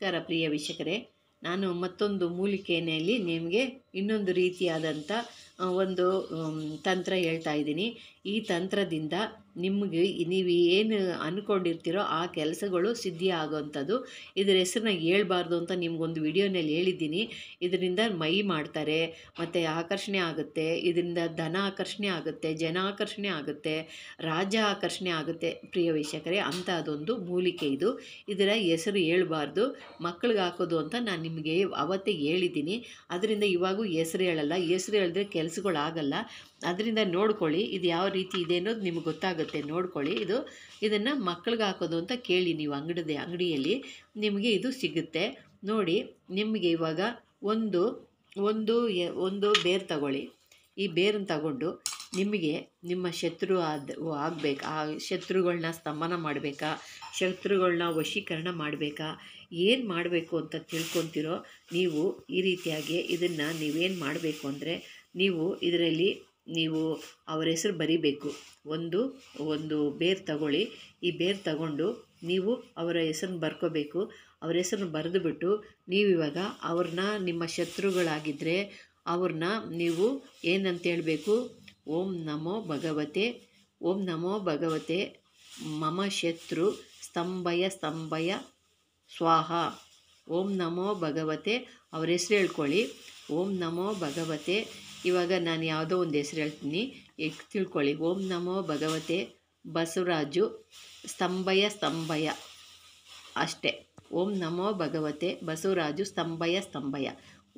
ನಮಸ್ಕಾರ ಪ್ರಿಯ ವೀಕ್ಷಕರೇ ನಾನು ಮತ್ತೊಂದು ಮೂಲಿಕೆಯಲ್ಲಿ ನಿಮಗೆ ಇನ್ನೊಂದು ರೀತಿಯಾದಂಥ ಒಂದು ತಂತ್ರ ಹೇಳ್ತಾ ಇದ್ದೀನಿ ಈ ತಂತ್ರದಿಂದ ನಿಮಗೆ ನೀವು ಏನು ಅಂದ್ಕೊಂಡಿರ್ತೀರೋ ಆ ಕೆಲಸಗಳು ಸಿದ್ಧಿ ಆಗೋವಂಥದ್ದು ಇದರ ಹೆಸರನ್ನ ಹೇಳ್ಬಾರ್ದು ಅಂತ ನಿಮಗೊಂದು ವಿಡಿಯೋನಲ್ಲಿ ಹೇಳಿದ್ದೀನಿ ಇದರಿಂದ ಮೈ ಮಾಡ್ತಾರೆ ಮತ್ತು ಆಕರ್ಷಣೆ ಆಗುತ್ತೆ ಇದರಿಂದ ಧನ ಆಕರ್ಷಣೆ ಆಗುತ್ತೆ ಜನ ಆಕರ್ಷಣೆ ಆಗುತ್ತೆ ರಾಜ್ಯ ಆಕರ್ಷಣೆ ಆಗುತ್ತೆ ಪ್ರಿಯ ವೀಕ್ಷಕರೇ ಅಂಥ ಅದೊಂದು ಮೂಲಿಕೆ ಇದು ಇದರ ಹೆಸರು ಹೇಳಬಾರ್ದು ಮಕ್ಕಳಿಗೆ ಹಾಕೋದು ಅಂತ ನಾನು ನಿಮಗೆ ಅವತ್ತೇ ಹೇಳಿದ್ದೀನಿ ಅದರಿಂದ ಇವಾಗೂ ಹೆಸರು ಹೇಳಲ್ಲ ಹೆಸರು ಹೇಳಿದ್ರೆ ಕೆಲಸಗಳಾಗಲ್ಲ ಅದರಿಂದ ನೋಡ್ಕೊಳ್ಳಿ ಇದು ಯಾವ ರೀತಿ ಇದೆ ಅನ್ನೋದು ನಿಮ್ಗೆ ಗೊತ್ತಾಗುತ್ತೆ ಸಿಗುತ್ತೆ ನೋಡ್ಕೊಳ್ಳಿ ಇದು ಇದನ್ನು ಮಕ್ಳಿಗೆ ಹಾಕೋದು ಅಂತ ಕೇಳಿ ನೀವು ಅಂಗಡಿದೆ ಅಂಗಡಿಯಲ್ಲಿ ನಿಮಗೆ ಇದು ಸಿಗುತ್ತೆ ನೋಡಿ ನಿಮಗೆ ಇವಾಗ ಒಂದು ಒಂದು ಒಂದು ಬೇರು ತಗೊಳ್ಳಿ ಈ ಬೇರನ್ನು ತಗೊಂಡು ನಿಮಗೆ ನಿಮ್ಮ ಶತ್ರು ಆದ ಆಗಬೇಕು ಆ ಶತ್ರುಗಳನ್ನ ಸ್ತಂಭನ ಮಾಡಬೇಕಾ ಶತ್ರುಗಳನ್ನ ವಶೀಕರಣ ಮಾಡಬೇಕಾ ಏನು ಮಾಡಬೇಕು ಅಂತ ತಿಳ್ಕೊತಿರೋ ನೀವು ಈ ರೀತಿಯಾಗಿ ಇದನ್ನು ನೀವೇನು ಮಾಡಬೇಕು ಅಂದರೆ ನೀವು ಇದರಲ್ಲಿ ನೀವು ಅವರ ಹೆಸರು ಬರಿಬೇಕು ಒಂದು ಒಂದು ಬೇರ್ ತಗೊಳ್ಳಿ ಈ ಬೇರು ತಗೊಂಡು ನೀವು ಅವರ ಹೆಸರನ್ನ ಬರ್ಕೋಬೇಕು ಅವರ ಹೆಸರನ್ನ ಬರೆದುಬಿಟ್ಟು ನೀವು ಇವಾಗ ಅವ್ರನ್ನ ನಿಮ್ಮ ಶತ್ರುಗಳಾಗಿದ್ದರೆ ಅವ್ರನ್ನ ನೀವು ಏನಂತ ಹೇಳಬೇಕು ಓಂ ನಮೋ ಭಗವತೆ ಓಂ ನಮೋ ಭಗವತೆ ಮಮ ಶತ್ರು ಸ್ತಂಭಯ ಸ್ತಂಭಯ ಸ್ವಾಹ ಓಂ ನಮೋ ಭಗವತೆ ಅವರ ಹೆಸರು ಹೇಳ್ಕೊಳ್ಳಿ ಓಂ ನಮೋ ಭಗವತೆ ಇವಾಗ ನಾನು ಯಾವುದೋ ಒಂದು ಹೆಸರು ಹೇಳ್ತೀನಿ ತಿಳ್ಕೊಳ್ಳಿ ಓಂ ನಮೋ ಭಗವತೆ ಬಸವರಾಜು ಸ್ತಂಭಯ ಸ್ತಂಭಯ ಅಷ್ಟೇ ಓಂ ನಮೋ ಭಗವತೆ ಬಸವರಾಜು ಸ್ತಂಭಯ ಸ್ತಂಭಯ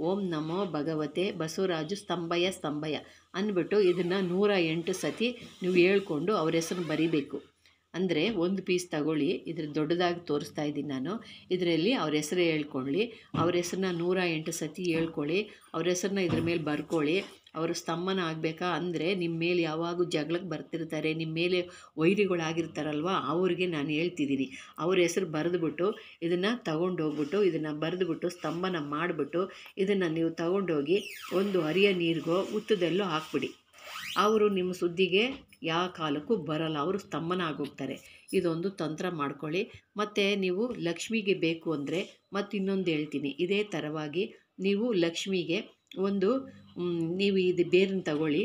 ಓಂ ನಮೋ ಭಗವತೆ ಬಸವರಾಜು ಸ್ತಂಭಯ ಸ್ತಂಭಯ ಅಂದ್ಬಿಟ್ಟು ಇದನ್ನು ನೂರ ಎಂಟು ಸತಿ ನೀವು ಹೇಳ್ಕೊಂಡು ಅವ್ರ ಹೆಸರು ಬರಿಬೇಕು ಅಂದರೆ ಒಂದು ಪೀಸ್ ತಗೊಳ್ಳಿ ಇದ್ರ ದೊಡ್ಡದಾಗಿ ತೋರಿಸ್ತಾ ಇದ್ದೀನಿ ನಾನು ಇದರಲ್ಲಿ ಅವ್ರ ಹೆಸರು ಹೇಳ್ಕೊಳ್ಳಿ ಅವ್ರ ಹೆಸ್ರನ್ನ ನೂರ ಎಂಟು ಸತಿ ಹೇಳ್ಕೊಳ್ಳಿ ಅವ್ರ ಹೆಸ್ರನ್ನ ಇದ್ರ ಮೇಲೆ ಬರ್ಕೊಳ್ಳಿ ಅವರು ಸ್ತಂಭನ ಆಗಬೇಕಾ ಅಂದರೆ ನಿಮ್ಮ ಮೇಲೆ ಯಾವಾಗೂ ಜಗಳಕ್ಕೆ ಬರ್ತಿರ್ತಾರೆ ನಿಮ್ಮ ಮೇಲೆ ವೈರಿಗಳಾಗಿರ್ತಾರಲ್ವ ಅವ್ರಿಗೆ ನಾನು ಹೇಳ್ತಿದ್ದೀನಿ ಅವ್ರ ಹೆಸರು ಬರೆದುಬಿಟ್ಟು ಇದನ್ನು ತಗೊಂಡೋಗ್ಬಿಟ್ಟು ಇದನ್ನು ಬರೆದುಬಿಟ್ಟು ಸ್ತಂಭನ ಮಾಡಿಬಿಟ್ಟು ಇದನ್ನು ನೀವು ತಗೊಂಡೋಗಿ ಒಂದು ಹರಿಯ ನೀರಿಗೋ ಉತ್ತದಲ್ಲೋ ಹಾಕ್ಬಿಡಿ ಅವರು ನಿಮ್ಮ ಸುದ್ದಿಗೆ ಯಾವ ಕಾಲಕ್ಕೂ ಬರಲ್ಲ ಅವರು ಸ್ತಂಭನ ಆಗೋಗ್ತಾರೆ ಇದೊಂದು ತಂತ್ರ ಮಾಡ್ಕೊಳ್ಳಿ ಮತ್ತು ನೀವು ಲಕ್ಷ್ಮಿಗೆ ಬೇಕು ಅಂದರೆ ಮತ್ತಿನ್ನೊಂದು ಇನ್ನೊಂದು ಹೇಳ್ತೀನಿ ಇದೇ ಥರವಾಗಿ ನೀವು ಲಕ್ಷ್ಮಿಗೆ ಒಂದು ನೀವು ಇದು ಬೇರನ್ನು ತಗೊಳ್ಳಿ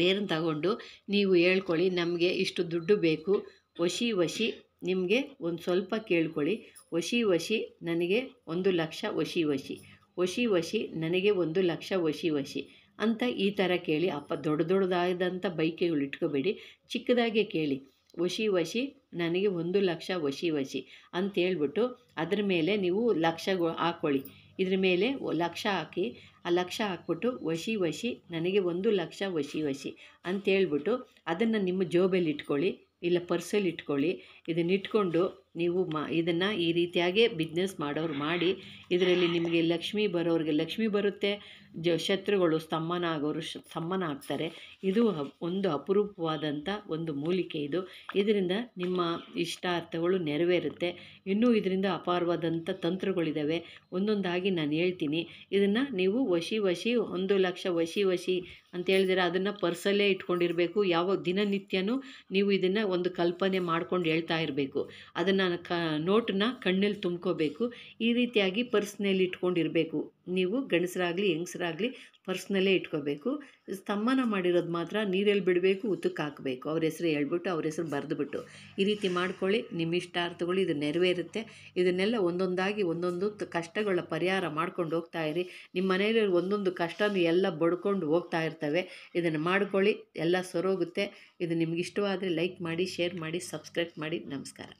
ಬೇರನ್ನು ತಗೊಂಡು ನೀವು ಹೇಳ್ಕೊಳ್ಳಿ ನಮಗೆ ಇಷ್ಟು ದುಡ್ಡು ಬೇಕು ವಶಿ ವಶಿ ನಿಮಗೆ ಒಂದು ಸ್ವಲ್ಪ ಕೇಳ್ಕೊಳ್ಳಿ ವಶಿ ವಶಿ ನನಗೆ ಒಂದು ಲಕ್ಷ ವಶಿ ವಶಿ ವಶಿ ವಶಿ ನನಗೆ ಒಂದು ಲಕ್ಷ ವಶಿ ವಶಿ ಅಂತ ಈ ಥರ ಕೇಳಿ ಅಪ್ಪ ದೊಡ್ಡ ದೊಡ್ಡದಾದಂಥ ಬೈಕೆಗಳು ಇಟ್ಕೋಬೇಡಿ ಚಿಕ್ಕದಾಗೆ ಕೇಳಿ ವಶಿ ವಶಿ ನನಗೆ ಒಂದು ಲಕ್ಷ ವಶಿ ವಶಿ ಅಂತೇಳ್ಬಿಟ್ಟು ಅದ್ರ ಮೇಲೆ ನೀವು ಲಕ್ಷ ಹಾಕ್ಕೊಳ್ಳಿ ಇದ್ರ ಮೇಲೆ ಲಕ್ಷ ಹಾಕಿ ಆ ಲಕ್ಷ ಹಾಕ್ಬಿಟ್ಟು ವಶಿ ವಶಿ ನನಗೆ ಒಂದು ಲಕ್ಷ ವಶಿ ವಶಿ ಅಂತೇಳ್ಬಿಟ್ಟು ಅದನ್ನು ನಿಮ್ಮ ಜೋಬಲ್ಲಿ ಇಟ್ಕೊಳ್ಳಿ ಇಲ್ಲ ಪರ್ಸಲ್ಲಿ ಇಟ್ಕೊಳ್ಳಿ ಇದನ್ನ ಇಟ್ಕೊಂಡು ನೀವು ಮಾ ಇದನ್ನು ಈ ರೀತಿಯಾಗೇ ಬಿಸ್ನೆಸ್ ಮಾಡೋರು ಮಾಡಿ ಇದರಲ್ಲಿ ನಿಮಗೆ ಲಕ್ಷ್ಮಿ ಬರೋರಿಗೆ ಲಕ್ಷ್ಮಿ ಬರುತ್ತೆ ಜ ಶತ್ರುಗಳು ಸ್ತಂಭನ ಆಗೋರು ಸ್ತಂಭನ ಆಗ್ತಾರೆ ಇದು ಒಂದು ಅಪರೂಪವಾದಂಥ ಒಂದು ಮೂಲಿಕೆ ಇದು ಇದರಿಂದ ನಿಮ್ಮ ಇಷ್ಟಾರ್ಥಗಳು ನೆರವೇರುತ್ತೆ ಇನ್ನೂ ಇದರಿಂದ ಅಪಾರವಾದಂಥ ತಂತ್ರಗಳಿದ್ದಾವೆ ಒಂದೊಂದಾಗಿ ನಾನು ಹೇಳ್ತೀನಿ ಇದನ್ನು ನೀವು ವಶಿ ವಶಿ ಒಂದು ಲಕ್ಷ ವಶಿ ವಶಿ ಅಂತ ಹೇಳಿದರೆ ಅದನ್ನು ಪರ್ಸಲ್ಲೇ ಇಟ್ಕೊಂಡಿರಬೇಕು ಯಾವ ದಿನನಿತ್ಯನೂ ನೀವು ಇದನ್ನು ಒಂದು ಕಲ್ಪನೆ ಮಾಡ್ಕೊಂಡು ಹೇಳ್ತಾ ಇರಬೇಕು ಅದನ್ನು ಅದನ್ನು ಕ ನೋಟನ್ನ ಕಣ್ಣಲ್ಲಿ ತುಂಬ್ಕೋಬೇಕು ಈ ರೀತಿಯಾಗಿ ಪರ್ಸ್ನಲ್ಲಿ ಇಟ್ಕೊಂಡಿರಬೇಕು ನೀವು ಗಂಡಸರಾಗಲಿ ಹೆಂಗಸರಾಗಲಿ ಪರ್ಸ್ನಲ್ಲೇ ಇಟ್ಕೋಬೇಕು ಸ್ತಂಭನ ಮಾಡಿರೋದು ಮಾತ್ರ ನೀರಲ್ಲಿ ಬಿಡಬೇಕು ಉತ್ತಕ್ಕೆ ಹಾಕಬೇಕು ಅವ್ರ ಹೆಸರು ಹೇಳ್ಬಿಟ್ಟು ಅವ್ರ ಹೆಸರು ಬರೆದುಬಿಟ್ಟು ಈ ರೀತಿ ಮಾಡ್ಕೊಳ್ಳಿ ನಿಮ್ಮ ಇಷ್ಟಾರ್ಥಗಳು ಇದು ನೆರವೇರುತ್ತೆ ಇದನ್ನೆಲ್ಲ ಒಂದೊಂದಾಗಿ ಒಂದೊಂದು ಕಷ್ಟಗಳ ಪರಿಹಾರ ಮಾಡ್ಕೊಂಡು ಹೋಗ್ತಾ ಇರಿ ನಿಮ್ಮ ಮನೆಯಲ್ಲಿ ಒಂದೊಂದು ಕಷ್ಟನೂ ಎಲ್ಲ ಬಡ್ಕೊಂಡು ಹೋಗ್ತಾ ಇರ್ತವೆ ಇದನ್ನು ಮಾಡ್ಕೊಳ್ಳಿ ಎಲ್ಲ ಸೊರೋಗುತ್ತೆ ಇದು ನಿಮ್ಗೆ ಲೈಕ್ ಮಾಡಿ ಶೇರ್ ಮಾಡಿ ಸಬ್ಸ್ಕ್ರೈಬ್ ಮಾಡಿ ನಮಸ್ಕಾರ